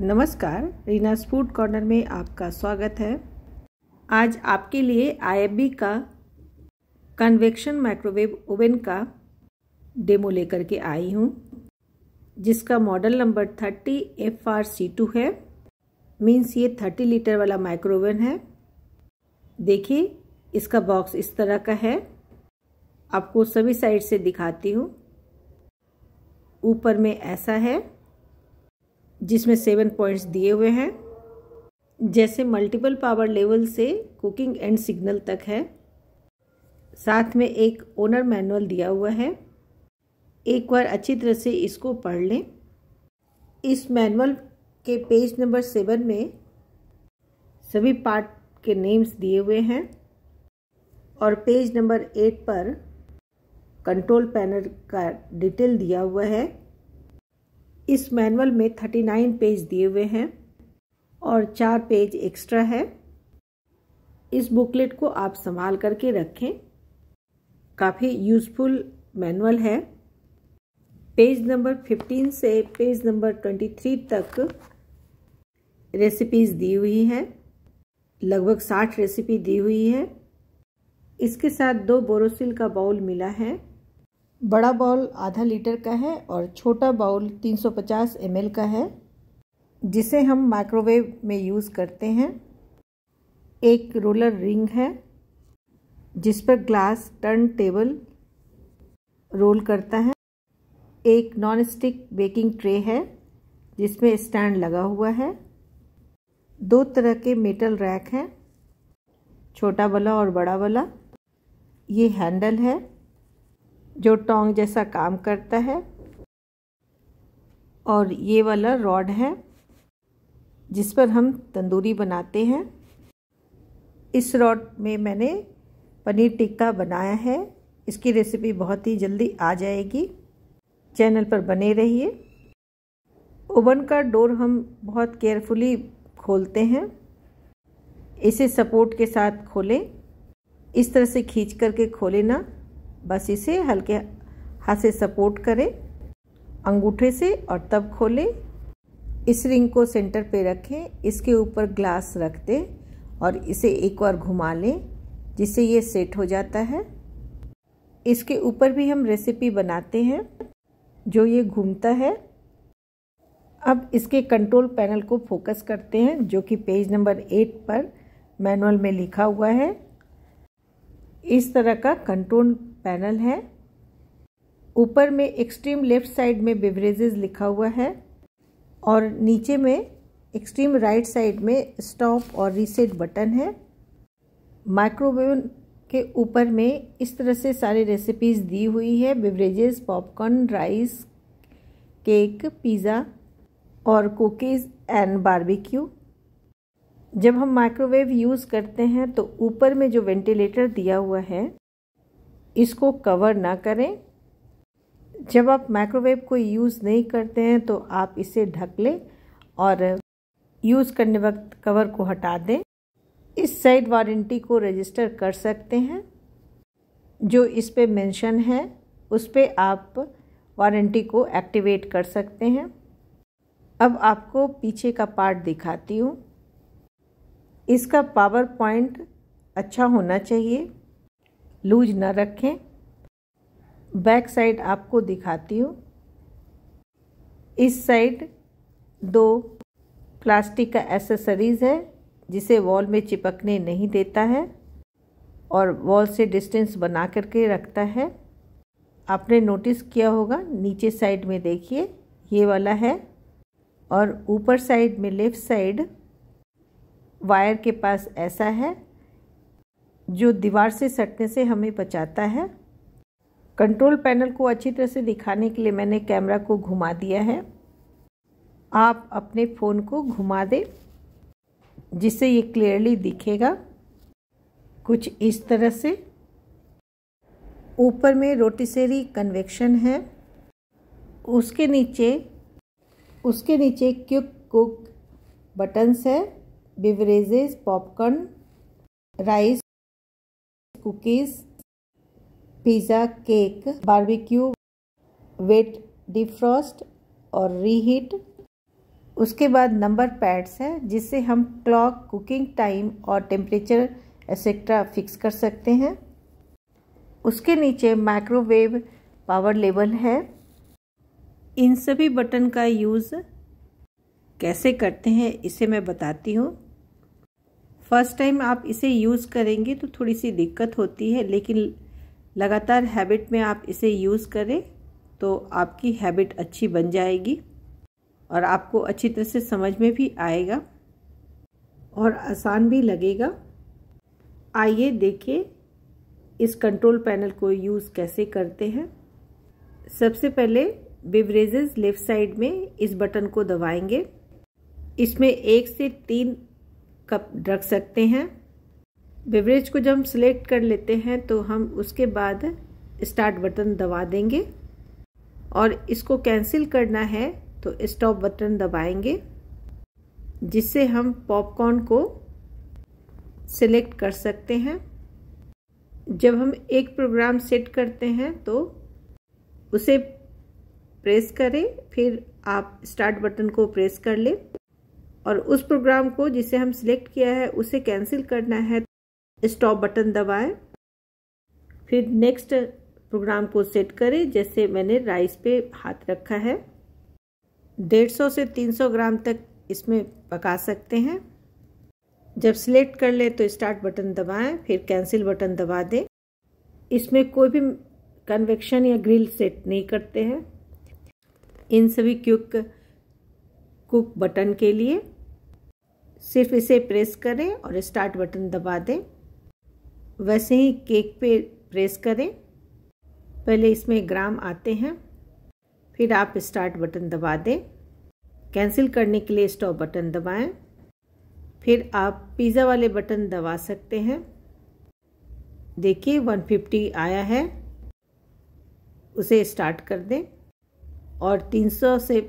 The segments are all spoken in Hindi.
नमस्कार रीना फूड कॉर्नर में आपका स्वागत है आज आपके लिए आई का कन्वेक्शन माइक्रोवेव ओवन का डेमो लेकर के आई हूँ जिसका model number thirty F R C two है मीन्स ये थर्टी लीटर वाला माइक्रोवेव है देखिए इसका बॉक्स इस तरह का है आपको सभी साइड से दिखाती हूँ ऊपर में ऐसा है जिसमें सेवन पॉइंट्स दिए हुए हैं जैसे मल्टीपल पावर लेवल से कुकिंग एंड सिग्नल तक है साथ में एक ओनर मैनुअल दिया हुआ है एक बार अच्छी तरह से इसको पढ़ लें इस मैनुअल के पेज नंबर सेवन में सभी पार्ट के नेम्स दिए हुए हैं और पेज नंबर एट पर कंट्रोल पैनल का डिटेल दिया हुआ है इस मैनुअल में 39 पेज दिए हुए हैं और चार पेज एक्स्ट्रा है इस बुकलेट को आप संभाल करके रखें काफ़ी यूज़फुल मैनुअल है पेज नंबर 15 से पेज नंबर 23 तक रेसिपीज़ दी हुई हैं लगभग 60 रेसिपी दी हुई है इसके साथ दो बोरोसिल का बाउल मिला है बड़ा बाउल आधा लीटर का है और छोटा बाउल 350 सौ का है जिसे हम माइक्रोवेव में यूज़ करते हैं एक रोलर रिंग है जिस पर ग्लास टर्न टेबल रोल करता है एक नॉन स्टिक बेकिंग ट्रे है जिसमें स्टैंड लगा हुआ है दो तरह के मेटल रैक हैं छोटा वाला और बड़ा वाला ये हैंडल है जो टोंग जैसा काम करता है और ये वाला रॉड है जिस पर हम तंदूरी बनाते हैं इस रॉड में मैंने पनीर टिक्का बनाया है इसकी रेसिपी बहुत ही जल्दी आ जाएगी चैनल पर बने रहिए ओवन का डोर हम बहुत केयरफुली खोलते हैं इसे सपोर्ट के साथ खोलें इस तरह से खींच करके खोलें ना बस इसे हल्के हाथ से सपोर्ट करें अंगूठे से और तब खोलें इस रिंग को सेंटर पे रखें इसके ऊपर ग्लास रख दें और इसे एक बार घुमा लें जिससे ये सेट हो जाता है इसके ऊपर भी हम रेसिपी बनाते हैं जो ये घूमता है अब इसके कंट्रोल पैनल को फोकस करते हैं जो कि पेज नंबर एट पर मैनुअल में लिखा हुआ है इस तरह का कंट्रोल पैनल है ऊपर में एक्सट्रीम लेफ्ट साइड में बेवरेजेस लिखा हुआ है और नीचे में एक्सट्रीम राइट साइड में स्टॉप और रीसेट बटन है माइक्रोवेव के ऊपर में इस तरह से सारे रेसिपीज़ दी हुई है beverages popcorn rice cake pizza और कुकीज़ एंड बारबेक्यू जब हम माइक्रोवेव यूज़ करते हैं तो ऊपर में जो वेंटिलेटर दिया हुआ है इसको कवर ना करें जब आप माइक्रोवेव को यूज़ नहीं करते हैं तो आप इसे ढक लें और यूज़ करने वक्त कवर को हटा दें इस साइड वारंटी को रजिस्टर कर सकते हैं जो इस पे मेंशन है उस पर आप वारंटी को एक्टिवेट कर सकते हैं अब आपको पीछे का पार्ट दिखाती हूँ इसका पावर पॉइंट अच्छा होना चाहिए लूज न रखें बैक साइड आपको दिखाती हूँ इस साइड दो प्लास्टिक का एसेसरीज़ है जिसे वॉल में चिपकने नहीं देता है और वॉल से डिस्टेंस बना करके रखता है आपने नोटिस किया होगा नीचे साइड में देखिए ये वाला है और ऊपर साइड में लेफ़्ट साइड वायर के पास ऐसा है जो दीवार से सटने से हमें बचाता है कंट्रोल पैनल को अच्छी तरह से दिखाने के लिए मैंने कैमरा को घुमा दिया है आप अपने फ़ोन को घुमा दें जिससे ये क्लियरली दिखेगा कुछ इस तरह से ऊपर में रोटिसेरी कन्वेक्शन है उसके नीचे उसके नीचे क्यूक कुक बटन्स है beverages popcorn rice cookies pizza cake barbecue weight defrost और रीहीट उसके बाद नंबर पैड्स है जिससे हम क्लॉक कुकिंग टाइम और टेम्परेचर एक्सेट्रा फिक्स कर सकते हैं उसके नीचे माइक्रोवेव पावर लेवल है इन सभी बटन का यूज़ कैसे करते हैं इसे मैं बताती हूँ फर्स्ट टाइम आप इसे यूज़ करेंगे तो थोड़ी सी दिक्कत होती है लेकिन लगातार हैबिट में आप इसे यूज़ करें तो आपकी हैबिट अच्छी बन जाएगी और आपको अच्छी तरह से समझ में भी आएगा और आसान भी लगेगा आइए देखिए इस कंट्रोल पैनल को यूज़ कैसे करते हैं सबसे पहले बेवरेजेस लेफ़्ट साइड में इस बटन को दबाएंगे इसमें एक से तीन कप रख सकते हैं बेवरेज को जब हम सिलेक्ट कर लेते हैं तो हम उसके बाद स्टार्ट बटन दबा देंगे और इसको कैंसिल करना है तो स्टॉप बटन दबाएंगे जिससे हम पॉपकॉर्न को सिलेक्ट कर सकते हैं जब हम एक प्रोग्राम सेट करते हैं तो उसे प्रेस करें फिर आप स्टार्ट बटन को प्रेस कर लें और उस प्रोग्राम को जिसे हम सिलेक्ट किया है उसे कैंसिल करना है स्टॉप बटन दबाएं फिर नेक्स्ट प्रोग्राम को सेट करें जैसे मैंने राइस पे हाथ रखा है 150 से 300 ग्राम तक इसमें पका सकते हैं जब सिलेक्ट कर ले तो स्टार्ट बटन दबाएं फिर कैंसिल बटन दबा दें इसमें कोई भी कन्वेक्शन या ग्रिल सेट नहीं करते हैं इन सभी क्यूक कुक बटन के लिए सिर्फ इसे प्रेस करें और स्टार्ट बटन दबा दें वैसे ही केक पे प्रेस करें पहले इसमें ग्राम आते हैं फिर आप स्टार्ट बटन दबा दें कैंसिल करने के लिए स्टॉप बटन दबाएं फिर आप पिज़्ज़ा वाले बटन दबा सकते हैं देखिए 150 आया है उसे स्टार्ट कर दें और 300 से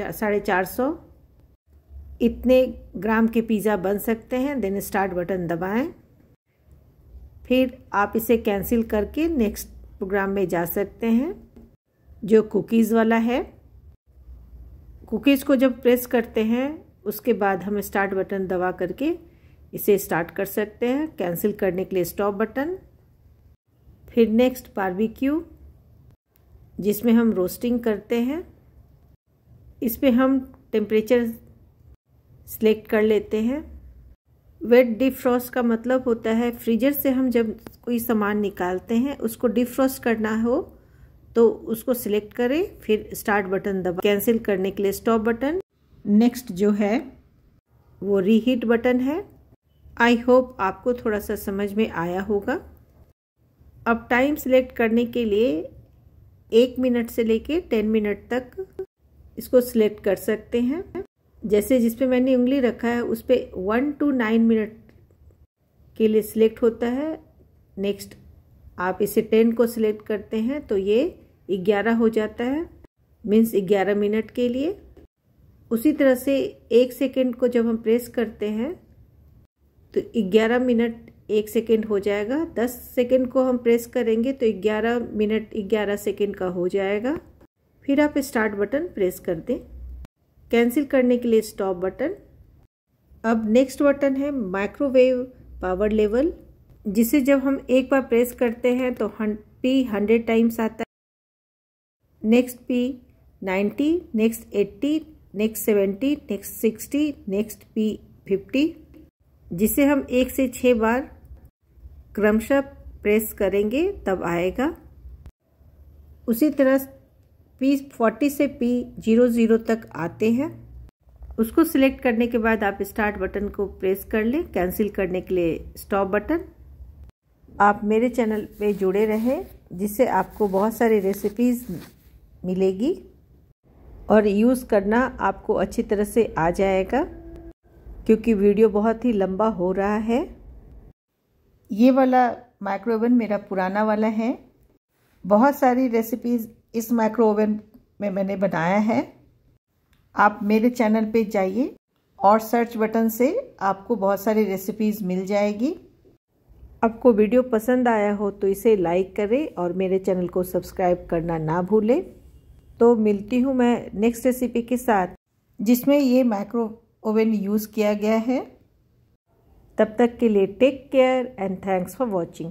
साढ़े चार सौ इतने ग्राम के पिज़्ज़ा बन सकते हैं देन स्टार्ट बटन दबाएं फिर आप इसे कैंसिल करके नेक्स्ट प्रोग्राम में जा सकते हैं जो कुकीज़ वाला है कुकीज़ को जब प्रेस करते हैं उसके बाद हम स्टार्ट बटन दबा करके इसे स्टार्ट कर सकते हैं कैंसिल करने के लिए स्टॉप बटन फिर नेक्स्ट बारबेक्यू जिसमें हम रोस्टिंग करते हैं इस पर हम टेम्परेचर सिलेक्ट कर लेते हैं वेट डिफ्रॉस्ट का मतलब होता है फ्रीजर से हम जब कोई सामान निकालते हैं उसको डिफ्रॉस्ट करना हो तो उसको सिलेक्ट करें फिर स्टार्ट बटन दबा कैंसिल करने के लिए स्टॉप बटन नेक्स्ट जो है वो रीहीट बटन है आई होप आपको थोड़ा सा समझ में आया होगा अब टाइम सिलेक्ट करने के लिए एक मिनट से लेके टेन मिनट तक इसको सिलेक्ट कर सकते हैं जैसे जिस पे मैंने उंगली रखा है उस पर वन टू नाइन मिनट के लिए सिलेक्ट होता है नेक्स्ट आप इसे टेन को सिलेक्ट करते हैं तो ये ग्यारह हो जाता है मीन्स ग्यारह मिनट के लिए उसी तरह से एक सेकेंड को जब हम प्रेस करते हैं तो ग्यारह मिनट एक सेकेंड हो जाएगा दस सेकेंड को हम प्रेस करेंगे तो ग्यारह मिनट ग्यारह सेकेंड का हो जाएगा फिर आप स्टार्ट बटन प्रेस कर दें कैंसिल करने के लिए स्टॉप बटन अब नेक्स्ट बटन है माइक्रोवेव पावर लेवल जिसे जब हम एक बार प्रेस करते हैं तो पी हंड्रेड टाइम्स आता है next P ninety next eighty next seventy next sixty next P fifty जिसे हम एक से छः बार क्रमशः प्रेस करेंगे तब आएगा उसी तरह पी फोर्टी से पी जीरो जीरो तक आते हैं उसको सिलेक्ट करने के बाद आप स्टार्ट बटन को प्रेस कर लें कैंसिल करने के लिए स्टॉप बटन आप मेरे चैनल पे जुड़े रहें जिससे आपको बहुत सारी रेसिपीज़ मिलेगी और यूज़ करना आपको अच्छी तरह से आ जाएगा क्योंकि वीडियो बहुत ही लंबा हो रहा है ये वाला माइक्रोवेवन मेरा पुराना वाला है बहुत सारी रेसिपीज़ इस माइक्रो ओवन में मैंने बनाया है आप मेरे चैनल पे जाइए और सर्च बटन से आपको बहुत सारी रेसिपीज़ मिल जाएगी आपको वीडियो पसंद आया हो तो इसे लाइक करें और मेरे चैनल को सब्सक्राइब करना ना भूलें तो मिलती हूँ मैं नेक्स्ट रेसिपी के साथ जिसमें ये माइक्रो ओवन यूज़ किया गया है तब तक के लिए take care and thanks for watching